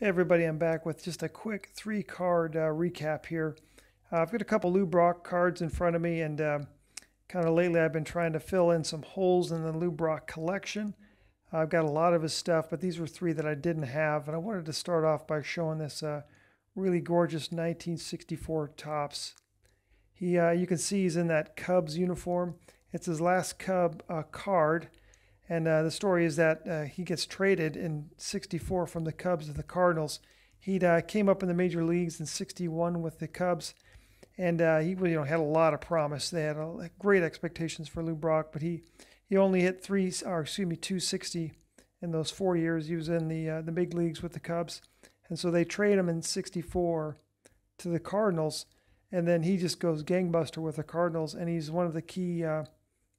Hey everybody, I'm back with just a quick three card uh, recap here. Uh, I've got a couple Lou Brock cards in front of me and uh, um, kind of lately I've been trying to fill in some holes in the Lou Brock collection. I've got a lot of his stuff, but these were three that I didn't have and I wanted to start off by showing this uh, really gorgeous 1964 Tops. He, uh, You can see he's in that Cubs uniform. It's his last Cub uh, card and uh, the story is that uh, he gets traded in 64 from the Cubs to the Cardinals. He uh, came up in the major leagues in 61 with the Cubs, and uh, he you know, had a lot of promise. They had a, great expectations for Lou Brock, but he, he only hit three, or excuse me, 260 in those four years he was in the, uh, the big leagues with the Cubs. And so they trade him in 64 to the Cardinals, and then he just goes gangbuster with the Cardinals, and he's one of the key uh, –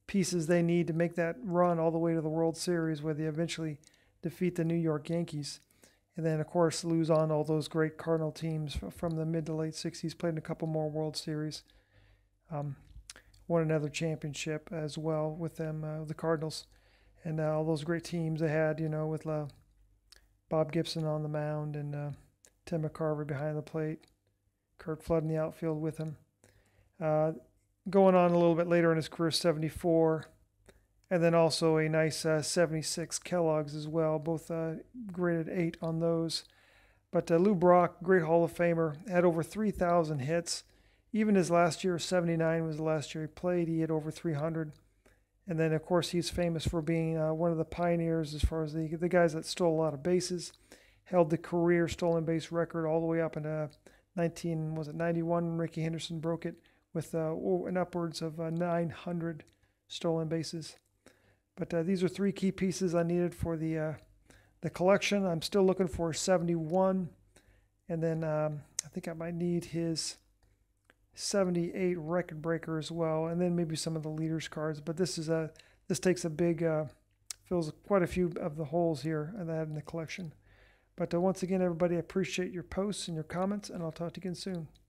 pieces they need to make that run all the way to the World Series where they eventually defeat the New York Yankees. And then, of course, lose on all those great Cardinal teams from the mid to late 60s, played in a couple more World Series. Um, won another championship as well with them, uh, the Cardinals, and uh, all those great teams they had, you know, with uh, Bob Gibson on the mound and uh, Tim McCarver behind the plate, Kurt Flood in the outfield with him. Uh, going on a little bit later in his career, 74, and then also a nice uh, 76 Kellogg's as well, both uh, graded eight on those. But uh, Lou Brock, great Hall of Famer, had over 3,000 hits. Even his last year, 79 was the last year he played, he had over 300. And then, of course, he's famous for being uh, one of the pioneers as far as the, the guys that stole a lot of bases, held the career stolen base record all the way up into 19 was it 91 Ricky Henderson broke it with uh, oh, an upwards of uh, 900 stolen bases. But uh, these are three key pieces I needed for the the collection. I'm still looking for 71, and then um, I think I might need his 78 record breaker as well, and then maybe some of the leaders cards. But this is a this takes a big uh, fills quite a few of the holes here that I had in the collection. But uh, once again, everybody, I appreciate your posts and your comments, and I'll talk to you again soon.